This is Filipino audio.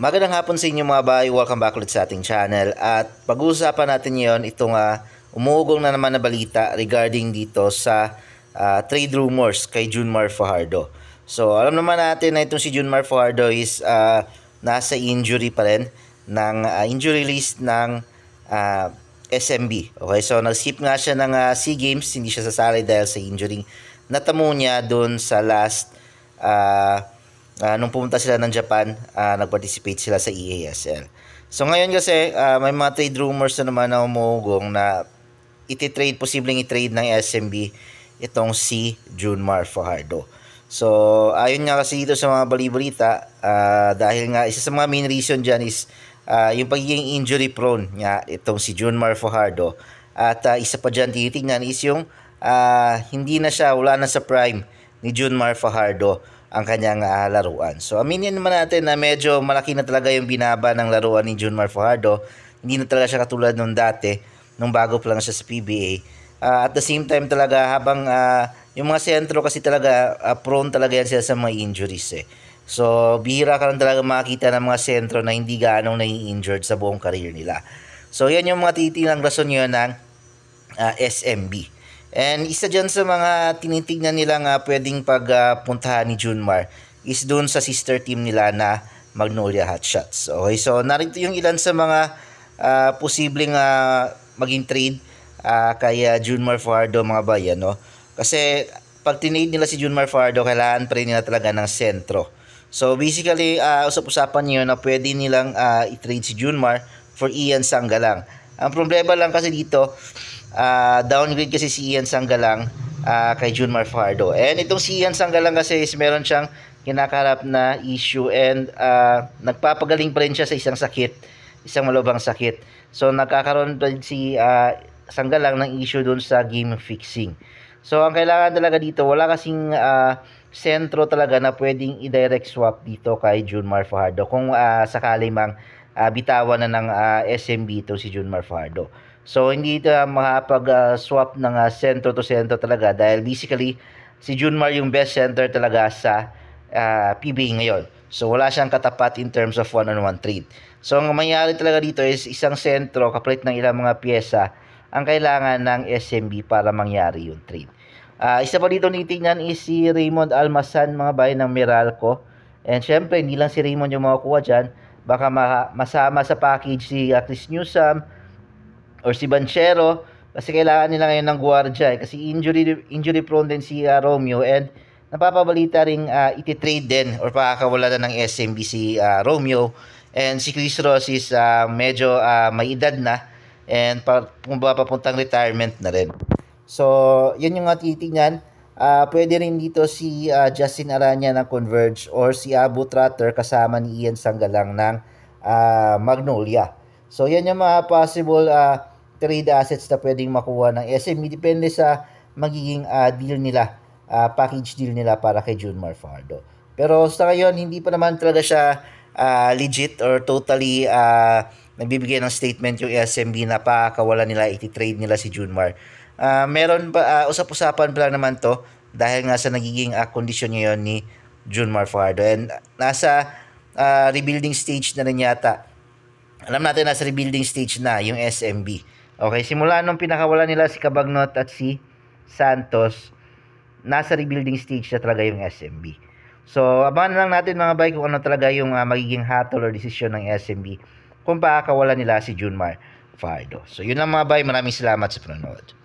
Magandang hapon sa inyo mga bay, welcome back ulit sa ating channel at pag-uusapan natin ngayon itong uh, umuugong na naman na balita regarding dito sa uh, trade rumors kay Junmar Fajardo. So alam naman natin na itong si Junmar Fajardo is uh, nasa injury pa rin ng uh, injury list ng uh, SMB. Okay, so nag-skip nga siya ng uh, SEA Games, hindi siya sasali dahil sa injury. Natamo niya doon sa last uh, uh, nung pumunta sila ng Japan, uh, nag-participate sila sa EASL. So ngayon kasi, uh, may mga trade rumors na naman na umuugong na ititrade, posibleng i-trade ng SMB itong si June Mar Fajardo. So, ayun nga kasi dito sa mga balibalita, uh, dahil nga isa sa mga main reason dyan is uh, yung pagiging injury prone nga itong si Mar Fajardo. At uh, isa pa dyan tinitingnan is yung uh, hindi na siya, wala na sa prime ni June Mar Fajardo ang kanyang uh, laruan. So aminin naman natin na medyo malaki na talaga yung binaba ng laruan ni Junmar Fajardo. Hindi na talaga siya katulad nung dati, nung bago pa lang siya sa PBA. Uh, ah, at the same time talaga habang uh, yung mga sentro kasi talaga uh, prone talaga yan sila sa mga injuries eh. So bihira ka lang talaga makita ng mga sentro na hindi gaanong nai-injured sa buong career nila. So yan yung mga titilang rason yun ng uh, SMB. And isa dyan sa mga tinitingnan nila nga pwedeng pagpuntahan ni Junmar is doon sa sister team nila na Magnolia Hotshots. Okay, so narito yung ilan sa mga uh, ah, posibleng uh, maging trade uh, kay ah, Junmar Fardo mga bayan. No? Kasi pag tinade nila si Junmar Fardo, kailangan pa rin nila talaga ng sentro. So basically, uh, usap-usapan niyo na pwede nilang uh, i-trade si Junmar for Ian Sanggalang. Ang problema lang kasi dito, uh, downgrade kasi si Ian Sanggalang uh, kay June Marfardo. And itong si Ian Sanggalang kasi is meron siyang kinakarap na issue and uh, nagpapagaling pa rin siya sa isang sakit, isang malubhang sakit. So nagkakaroon pa rin si uh, Sanggalang ng issue doon sa game fixing. So ang kailangan talaga dito, wala kasing uh, sentro talaga na pwedeng i-direct swap dito kay June Marfardo kung uh, sakali mang uh, bitawan na ng uh, SMB to si June Marfardo. So hindi ito uh, ah, makapag-swap ah, ng uh, to center talaga dahil basically si Junmar yung best center talaga sa uh, PBA ngayon. So wala siyang katapat in terms of one-on-one trade. So ang mangyari talaga dito is isang sentro kapalit ng ilang mga pyesa ang kailangan ng SMB para mangyari yung trade. Uh, isa pa dito nitingnan is si Raymond Almasan mga bayan ng Meralco. And syempre hindi lang si Raymond yung makukuha dyan. Baka ma- masama sa package si uh, Chris Newsom, or si Banchero kasi kailangan nila ngayon ng gwardiya eh, kasi injury injury prone din si uh, Romeo and napapabalita ring uh, ititrade din or pakakawala na ng SMB si uh, Romeo and si Chris Ross is uh, medyo uh, may edad na and pa, papuntang retirement na rin. So, yun yung titingnan. Uh, pwede rin dito si uh, Justin Aranya ng Converge or si Abu Trotter kasama ni Ian Sanggalang ng uh, Magnolia. So, yan yung mga possible uh, trade assets na pwedeng makuha ng SME depende sa magiging uh, deal nila, uh, package deal nila para kay June Marfardo. Pero sa ngayon, hindi pa naman talaga siya uh, legit or totally uh, nagbibigay ng statement yung SMB e na pa kawalan nila, iti-trade nila si Junmar. Uh, meron pa, uh, usap-usapan pala naman to dahil nga sa nagiging uh, condition ngayon ni June Mar Fardo. And nasa uh, rebuilding stage na rin yata. Alam natin nasa rebuilding stage na yung SMB. E. Okay, simula nung pinakawala nila si Kabagnot at si Santos, nasa rebuilding stage na talaga yung SMB. So, abangan lang natin mga bay kung ano talaga yung uh, magiging hatol or desisyon ng SMB kung pakakawala nila si Junmar Fardo. So, yun lang mga bay. Maraming salamat sa panonood.